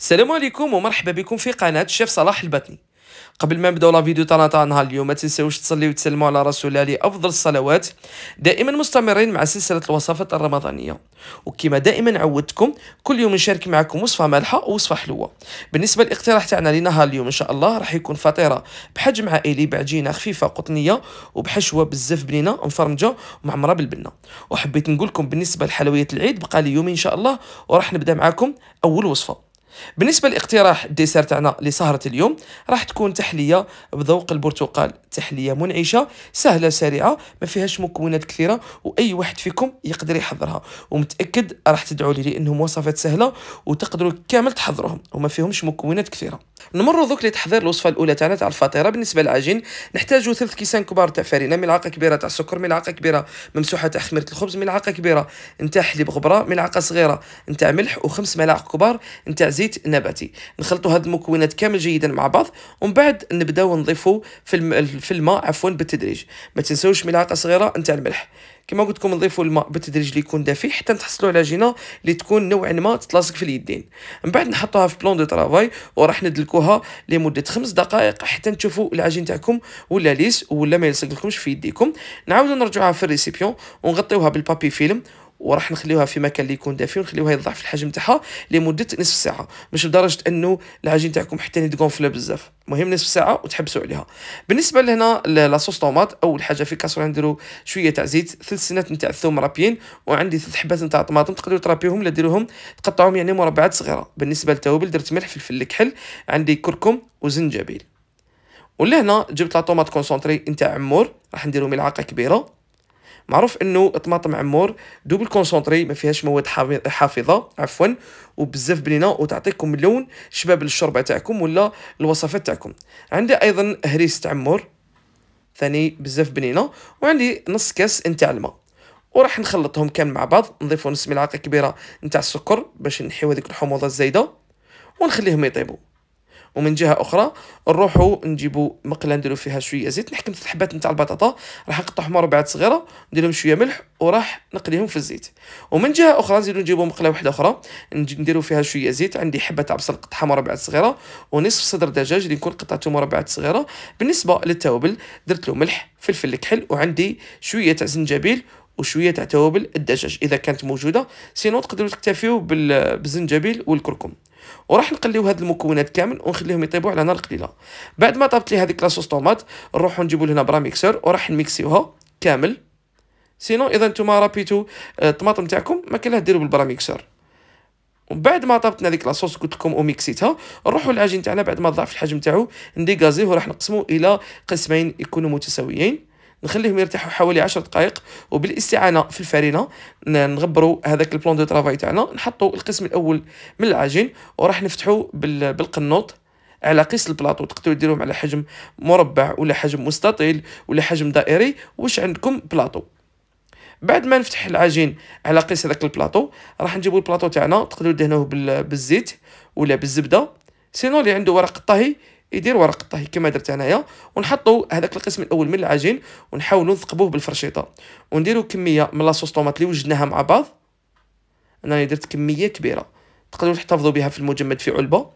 السلام عليكم ومرحبا بكم في قناة الشيف صلاح البطني قبل ما نبداو لا فيديو تاعنا تاع نهار اليوم ما تنساوش تصليو وتسلموا على رسول الله افضل الصلوات دائما مستمرين مع سلسله الوصفات الرمضانيه وكما دائما عودتكم كل يوم نشارك معكم وصفه مالحه ووصفه حلوه بالنسبه للاقتراح تاعنا لنهار اليوم ان شاء الله راح يكون فطيره بحجم عائلي بعجينه خفيفه قطنيه وبحشوه بزاف بنينه مفرمجه ومعمره بالبنه وحبيت نقول لكم بالنسبه لحلويات العيد بقى لي يومين ان شاء الله وراح نبدا معكم اول وصفه بالنسبه لاقتراح الديسير تاعنا لسهره اليوم راح تكون تحليه بذوق البرتقال تحليه منعشه سهله سريعه ما فيهاش مكونات كثيره واي واحد فيكم يقدر يحضرها ومتاكد راح تدعوا لي لانهم وصفات سهله وتقدروا كامل تحضروهم وما فيهمش مكونات كثيره نمر دوك لتحضير الوصفه الاولى تاعنا تاع الفطيره بالنسبه للعجين نحتاجوا ثلث كيسان كبار تاع فرينه ملعقه كبيره تاع سكر ملعقه كبيره ممسوحه تاع خميره الخبز ملعقه كبيره نتاع حليب غبره ملعقه صغيره نتاع ملح وخمس ملاعق كبار نتاع زيت زيت نباتي نخلطوا هاد المكونات كامل جيدا مع بعض ومن بعد نبداو نضيفوا في في الماء عفوا بالتدريج ما تنساوش ملعقه صغيره نتاع الملح كما قلت لكم نضيفوا الماء بالتدريج اللي يكون دافي حتى تحصلوا على عجينه اللي تكون نوعا ما تتلاصق في اليدين من بعد نحطوها في بلون دو طرافاي وراح ندلكوها لمده خمس دقائق حتى نشوفوا العجين تاعكم ولا ليس ولا ما يلصق لكمش في يديكم نعاودوا نرجعوها في الريسيبيون ونغطيوها بالبابي فيلم وراح نخليوها في مكان اللي يكون دافي ونخليوها يضعف الحجم تاعها لمده نصف ساعه مش لدرجه انه العجين تاعكم حتى يتقنفل بزاف المهم نصف ساعه وتحبسوا عليها بالنسبه لهنا لاصوص طوماط اول حاجه في كاسرونه نديروا شويه تاع زيت ثلاث سنات نتاع الثوم رابيين وعندي ثلاث حبات نتاع طماطم تقدروا ترابيهم لا ديروهم تقطعوهم يعني مربعات صغيره بالنسبه للتوابل درت ملح فلفل الكحل عندي كركم وزنجبيل ولهنا جبت لا طوماط كونسونطري نتاع عمور راح نديرو ملعقه كبيره معروف انه الطماطم عمور دوبل كونسونطري ما فيهاش مواد حافظه عفوا وبزاف بنينه وتعطيكم اللون شباب الشوربه تاعكم ولا الوصفات تاعكم عندي ايضا هريس عمور ثاني بزاف بنينه وعندي نص كاس نتاع الماء وراح نخلطهم كامل مع بعض نضيفوا نص ملعقه كبيره نتاع السكر باش نحيو هذيك الحموضه الزايده ونخليهم يطيبوا ومن جهه اخرى نروحوا نجيبوا مقله نديروا فيها شويه زيت نحكم الحبات نتاع البطاطا راح نقطعهم مربعات صغيره ندير لهم شويه ملح وراح نقليهم في الزيت ومن جهه اخرى نزيدو نجيبوا مقله واحده اخرى نديروا فيها شويه زيت عندي حبه تاع بصل قطعه مربعات صغيره ونصف صدر دجاج اللي نكون قطعته مربعات صغيره بالنسبه للتوابل درت له ملح فلفل الكحل وعندي شويه تاع زنجبيل وشويه تاع توابل الدجاج اذا كانت موجوده سينو تقدروا تكتفيو بالزنجبيل والكركم وراح نقليو هاد المكونات كامل ونخليهم يطيبوا على نار قليله بعد ما طابت لي هذيك لاصوص طوماط نروحو نجيبو لهنا برا ميكسر وراح نميكسيوها كامل سينو اذا نتوما رابيتو آه، الطماطم تاعكم ما كان ديروا بالبرا ميكسر وبعد بعد ما طابتنا هذيك لاصوص قلت لكم وميكسيتها نروحوا للعجين تاعنا بعد ما ضاعف الحجم تاعو نديغازيه وراح نقسمو الى قسمين يكونوا متساويين نخليهم يرتاحوا حوالي 10 دقائق وبالاستعانه في الفرينه نغبروا هذاك البلون دو ترافاي تاعنا نحطوا القسم الاول من العجين وراح نفتحوا بالقنوط على قيس البلاطو تقدروا ديروهم على حجم مربع ولا حجم مستطيل ولا حجم دائري واش عندكم بلاطو بعد ما نفتح العجين على قيس هذاك البلاطو راح نجيبوا البلاطو تاعنا تقدروا دهنوه بالزيت ولا بالزبده سينو اللي عنده ورق الطهي يدير ورق الطهي كما درت انايا ونحطوا هذاك القسم الاول من العجين ونحاولوا نثقبوه بالفرشيطه ونديروا كميه من لاصوص طوماط اللي وجدناها مع بعض انا درت كميه كبيره تقدروا تحتفظوا بها في المجمد في علبه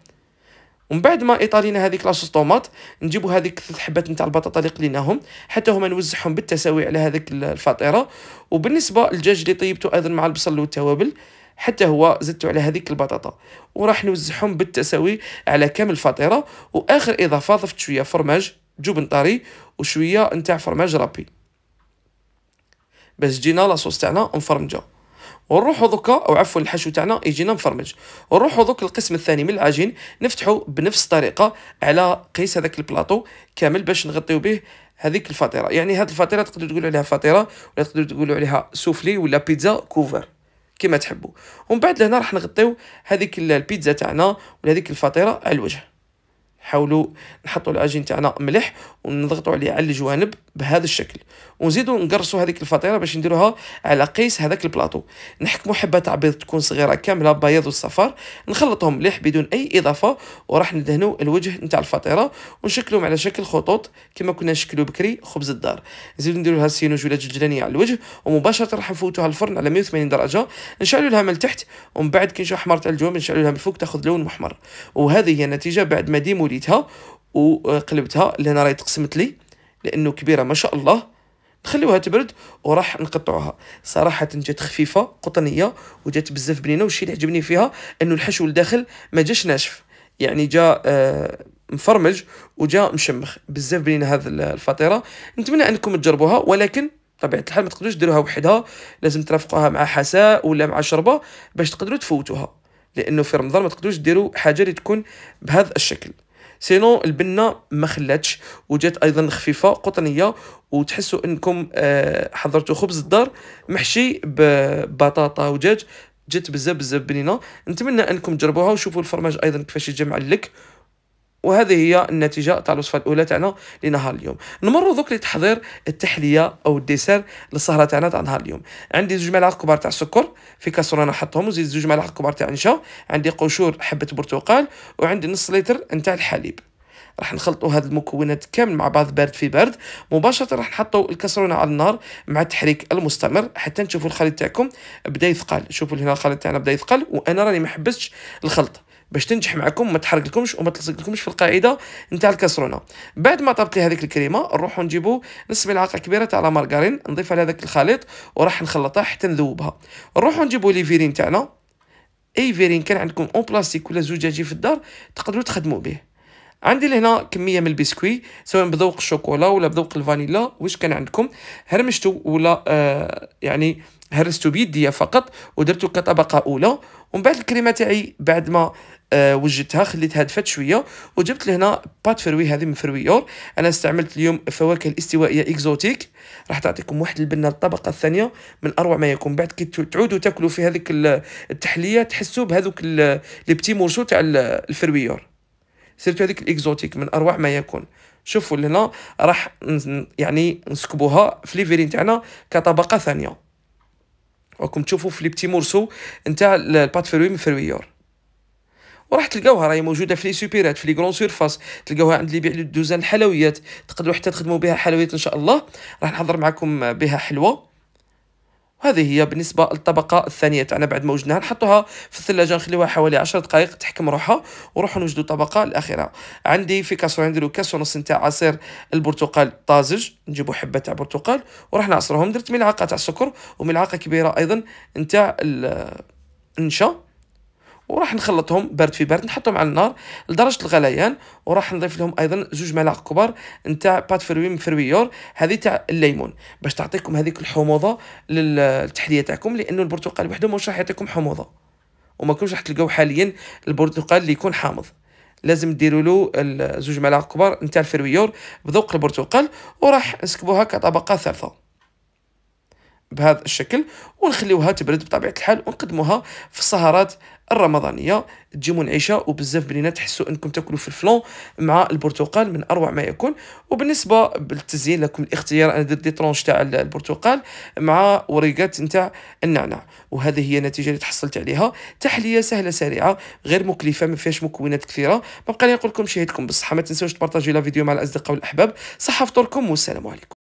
ومن بعد ما ايطالينا هذيك لاصوص طوماط نجيبوا هذيك ثلاث حبات نتاع البطاطا اللي قليناهم حتى هما نوزعهم بالتساوي على هذيك الفطيره وبالنسبه للدجاج اللي طيبته ايضا مع البصل والتوابل حتى هو زدت على هذيك البطاطا وراح نوزعهم بالتساوي على كامل الفطيره واخر اضافه ضفت شويه فرماج جبن طري وشويه نتاع فرماج رابي باش تجينا لاصوص تاعنا مفرمجه ونروحو دوكا او عفوا الحشو تاعنا يجينا مفرمج ونروحو دوك القسم الثاني من العجين نفتحو بنفس الطريقه على قيس هذاك البلاطو كامل باش نغطيو به هذيك الفطيره يعني هذه الفطيره تقدروا تقولوا عليها فطيره ولا تقدروا تقولوا عليها سوفلي ولا بيتزا كوفر كما تحبوا ومن بعد لهنا راح نغطيو هذيك البيتزا تاعنا ولا هذيك الفطيره على الوجه حاولوا نحطوا العجين تاعنا ملح ونضغطوا عليه على الجوانب بهذا الشكل ونزيدو نقرصوا هذيك الفطيره باش نديروها على قيس هذاك البلاطو نحكموا حبه بيض تكون صغيره كامله بياض والصفار نخلطهم مليح بدون اي اضافه وراح ندهنوا الوجه نتاع الفطيره ونشكلهم على شكل خطوط كما كنا نشكلو بكري خبز الدار نزيدو نديروا لها السينوج ولا جلجلانيه على الوجه ومباشره راح نفوتوها الفرن على 180 درجه نشعلوا لها من التحت ومن بعد كي نشوف حمرت على الجوانب نشعلوا لها من الفوق تاخذ لون محمر وهذه هي النتيجه بعد ما ديموليتها وقلبتها لان راهي تقسمت لي لانه كبيره ما شاء الله نخليوها تبرد وراح نقطعوها صراحه جات خفيفه قطنيه وجات بزاف بنينه والشيء اللي عجبني فيها انه الحشو لداخل ما جاش ناشف يعني جا آه، مفرمج وجا مشمخ بزاف بنينه هذا الفطيره نتمنى انكم تجربوها ولكن طبيعة الحال ما تقدروش ديروها وحدها لازم ترافقوها مع حساء ولا مع شربة باش تقدروا تفوتوها لانه في رمضان ما تقدروش ديروا حاجه اللي تكون بهذا الشكل سينو البنه ما خلاتش وجات ايضا خفيفه قطنيه وتحسوا انكم آه، حضرتوا خبز الدار محشي ببطاطا ودجاج جات بزاف بزاف بنينه نتمنى انكم تجربوها وشوفوا الفرماج ايضا كيفاش يجمع لك وهذه هي النتيجه تاع الوصفه الاولى تاعنا لنهار اليوم نمروا دوك لتحضير التحليه او الديسير للسهره تاعنا تاع نهار اليوم عندي زوج ملاعق كبار تاع سكر في كاسرونه نحطهم وزيد زوج ملاعق كبار تاع نشا عندي قشور حبه برتقال وعندي نص لتر نتاع الحليب راح نخلطوا هاد المكونات كامل مع بعض بارد في بارد مباشره راح نحطوا الكسرونه على النار مع التحريك المستمر حتى نشوفوا الخليط تاعكم بدا يثقل شوفوا هنا الخليط تاعنا بدا يثقل وانا راني ما حبستش الخلط باش تنجح معكم ما لكمش وما لكمش في القاعده نتاع الكسرونه بعد ما طابت لي هذيك الكريمه نروحو نجيبو نص ملعقه كبيره تاع لا مارغرين نضيفها لهذاك الخليط وراح نخلطها حتى نذوبها نروحو نجيبو لي فيرين تاعنا اي فيرين كان عندكم اون بلاستيك ولا زجاجي في الدار تقدروا تخدموا به عندي لهنا كميه من البسكوي سواء بذوق الشوكولا ولا بذوق الفانيلا واش كان عندكم هرمشتو ولا آه يعني هرستو بيديا فقط ودرتو كطبقه اولى ومن بعد الكريمه تاعي بعد ما أه وجدتها خليتها دفات شويه وجبت لهنا بات فروي هذه من فرويور انا استعملت اليوم فواكه الاستوائيه اكزوتيك راح تعطيكم واحد البنه الطبقه الثانيه من اروع ما يكون بعد كي تعودوا تاكلوا في هذيك التحليه تحسوا بهذوك لي بتي مورسو تاع الفرويور سيرتو هذيك الاكزوتيك من اروع ما يكون شوفوا لهنا راح يعني نسكبوها في ليفيرين تاعنا كطبقه ثانيه راكم تشوفوا في لي بتي مورسو نتاع البات فروي من فرويور وراح تلقاوها راهي موجوده في لي سوبيرات في لي غرون سيرفاس تلقاوها عند اللي يبيع دوزان الحلويات تقدروا حتى تخدموا بها حلويات ان شاء الله راح نحضر معكم بها حلوه وهذه هي بالنسبه للطبقه الثانيه تاعنا بعد ما وجدناها نحطوها في الثلاجه نخليوها حوالي 10 دقائق تحكم روحها ونروحو نوجدوا الطبقه الاخيره عندي في كاسرونه نديرو كاس ونص نتاع عصير البرتقال طازج نجيبوا حبه تاع برتقال وراح نعصرهم درت ملعقه تاع السكر وملعقه كبيره ايضا نتاع النشا وراح نخلطهم برد في برد نحطهم على النار لدرجه الغليان وراح نضيف لهم ايضا زوج ملاعق كبار نتاع بات فروي من فرويور هذه تاع الليمون باش تعطيكم هذيك الحموضه للتحليه تاعكم لانه البرتقال وحده مش راح يعطيكم حموضه وما كنتوش راح تلقاو حاليا البرتقال اللي يكون حامض لازم ديروا له زوج ملاعق كبار نتاع الفرويور بذوق البرتقال وراح نسكبوها كطبقه ثالثه بهذا الشكل ونخليوها تبرد بطبيعه الحال ونقدموها في السهرات الرمضانيه تجي منعشه وبزاف بنينا تحسوا انكم تاكلوا في الفلون مع البرتقال من اروع ما يكون وبالنسبه بالتزيين لكم الاختيار انا درت دي ترونش تاع البرتقال مع وريقات نتاع النعناع وهذه هي النتيجه اللي تحصلت عليها تحليه سهله سريعه غير مكلفه ما فيهاش مكونات كثيره بقى لي نقول لكم شهيتكم بالصحه ما تنساوش تبارطاجيو لا فيديو مع الاصدقاء والاحباب صحه فطوركم والسلام عليكم